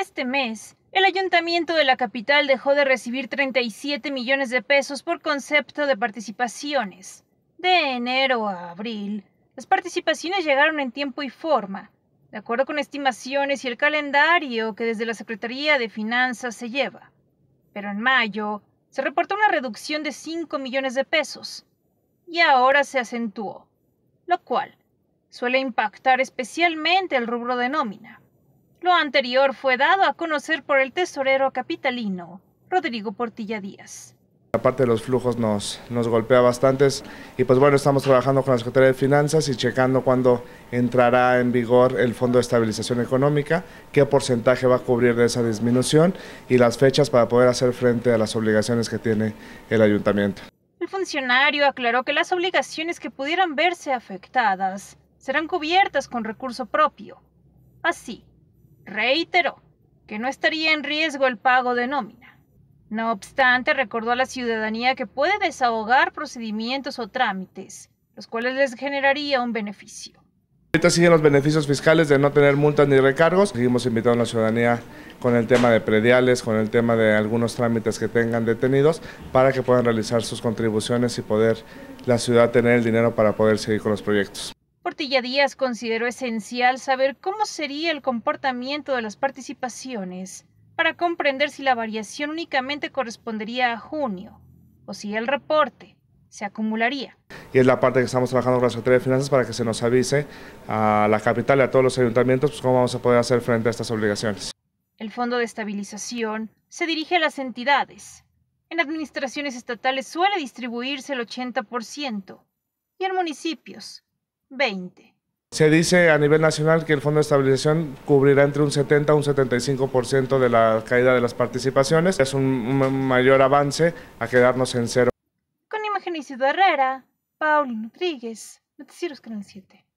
Este mes, el ayuntamiento de la capital dejó de recibir 37 millones de pesos por concepto de participaciones. De enero a abril, las participaciones llegaron en tiempo y forma, de acuerdo con estimaciones y el calendario que desde la Secretaría de Finanzas se lleva. Pero en mayo se reportó una reducción de 5 millones de pesos, y ahora se acentuó, lo cual suele impactar especialmente el rubro de nómina. Lo anterior fue dado a conocer por el tesorero capitalino, Rodrigo Portilla Díaz. La parte de los flujos nos, nos golpea bastantes y pues bueno, estamos trabajando con la Secretaría de Finanzas y checando cuándo entrará en vigor el Fondo de Estabilización Económica, qué porcentaje va a cubrir de esa disminución y las fechas para poder hacer frente a las obligaciones que tiene el ayuntamiento. El funcionario aclaró que las obligaciones que pudieran verse afectadas serán cubiertas con recurso propio. Así, Reiteró que no estaría en riesgo el pago de nómina. No obstante, recordó a la ciudadanía que puede desahogar procedimientos o trámites, los cuales les generaría un beneficio. Ahorita siguen los beneficios fiscales de no tener multas ni recargos. Seguimos invitando a la ciudadanía con el tema de prediales, con el tema de algunos trámites que tengan detenidos, para que puedan realizar sus contribuciones y poder la ciudad tener el dinero para poder seguir con los proyectos. Portilla Díaz consideró esencial saber cómo sería el comportamiento de las participaciones para comprender si la variación únicamente correspondería a junio o si el reporte se acumularía. Y es la parte que estamos trabajando con la Secretaría de Finanzas para que se nos avise a la capital y a todos los ayuntamientos pues, cómo vamos a poder hacer frente a estas obligaciones. El Fondo de Estabilización se dirige a las entidades. En administraciones estatales suele distribuirse el 80% y en municipios 20. Se dice a nivel nacional que el Fondo de Estabilización cubrirá entre un 70 y un 75% de la caída de las participaciones. Es un, mayor avance a quedarnos en cero. Con imagen Isidro Herrera, Paulino Rodríguez, Noticieros Canal 7.